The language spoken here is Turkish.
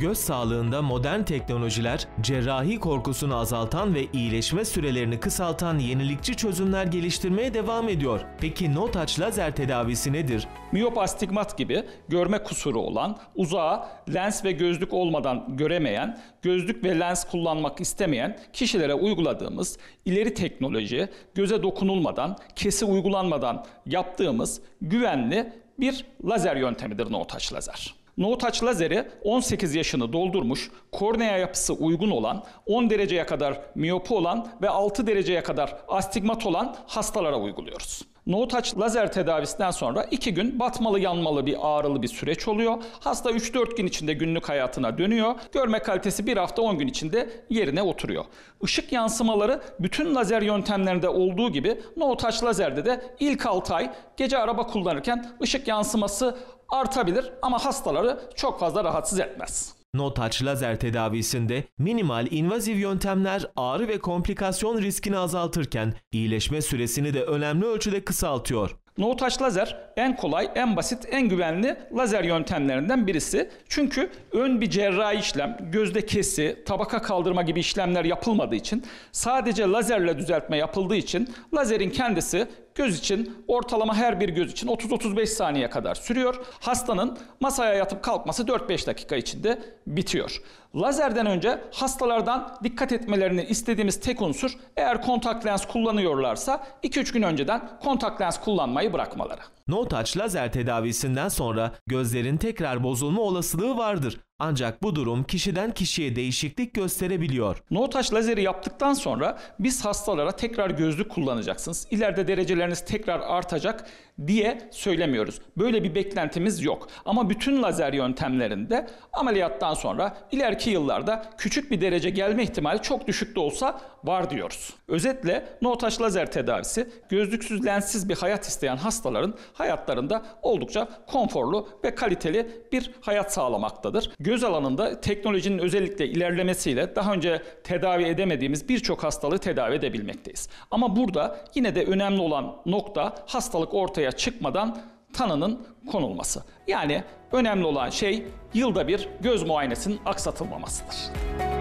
göz sağlığında modern teknolojiler, cerrahi korkusunu azaltan ve iyileşme sürelerini kısaltan yenilikçi çözümler geliştirmeye devam ediyor. Peki no touch lazer tedavisi nedir? Miyop astigmat gibi görme kusuru olan, uzağa lens ve gözlük olmadan göremeyen, gözlük ve lens kullanmak istemeyen kişilere uyguladığımız ileri teknoloji, göze dokunulmadan, kesi uygulanmadan yaptığımız güvenli bir lazer yöntemidir no touch lazer. No Touch lazeri 18 yaşını doldurmuş, kornea yapısı uygun olan, 10 dereceye kadar miyopu olan ve 6 dereceye kadar astigmat olan hastalara uyguluyoruz. No touch lazer tedavisinden sonra 2 gün batmalı yanmalı bir ağrılı bir süreç oluyor. Hasta 3-4 gün içinde günlük hayatına dönüyor. Görme kalitesi 1 hafta 10 gün içinde yerine oturuyor. Işık yansımaları bütün lazer yöntemlerinde olduğu gibi no touch lazerde de ilk 6 ay gece araba kullanırken ışık yansıması artabilir ama hastaları çok fazla rahatsız etmez. No Touch lazer tedavisinde minimal invaziv yöntemler ağrı ve komplikasyon riskini azaltırken iyileşme süresini de önemli ölçüde kısaltıyor. No touch lazer en kolay, en basit, en güvenli lazer yöntemlerinden birisi. Çünkü ön bir cerrahi işlem, gözde kesi, tabaka kaldırma gibi işlemler yapılmadığı için sadece lazerle düzeltme yapıldığı için lazerin kendisi Göz için ortalama her bir göz için 30-35 saniye kadar sürüyor. Hastanın masaya yatıp kalkması 4-5 dakika içinde bitiyor. Lazerden önce hastalardan dikkat etmelerini istediğimiz tek unsur eğer kontak lens kullanıyorlarsa 2-3 gün önceden kontak lens kullanmayı bırakmaları. No Touch lazer tedavisinden sonra gözlerin tekrar bozulma olasılığı vardır. Ancak bu durum kişiden kişiye değişiklik gösterebiliyor. No touch lazeri yaptıktan sonra biz hastalara tekrar gözlük kullanacaksınız. İleride dereceleriniz tekrar artacak diye söylemiyoruz. Böyle bir beklentimiz yok. Ama bütün lazer yöntemlerinde ameliyattan sonra ileriki yıllarda küçük bir derece gelme ihtimali çok düşük de olsa var diyoruz. Özetle no taş lazer tedavisi gözlüksüz lenssiz bir hayat isteyen hastaların hayatlarında oldukça konforlu ve kaliteli bir hayat sağlamaktadır. Göz alanında teknolojinin özellikle ilerlemesiyle daha önce tedavi edemediğimiz birçok hastalığı tedavi edebilmekteyiz. Ama burada yine de önemli olan nokta hastalık ortaya ortaya çıkmadan tanının konulması. Yani önemli olan şey yılda bir göz muayenesinin aksatılmamasıdır.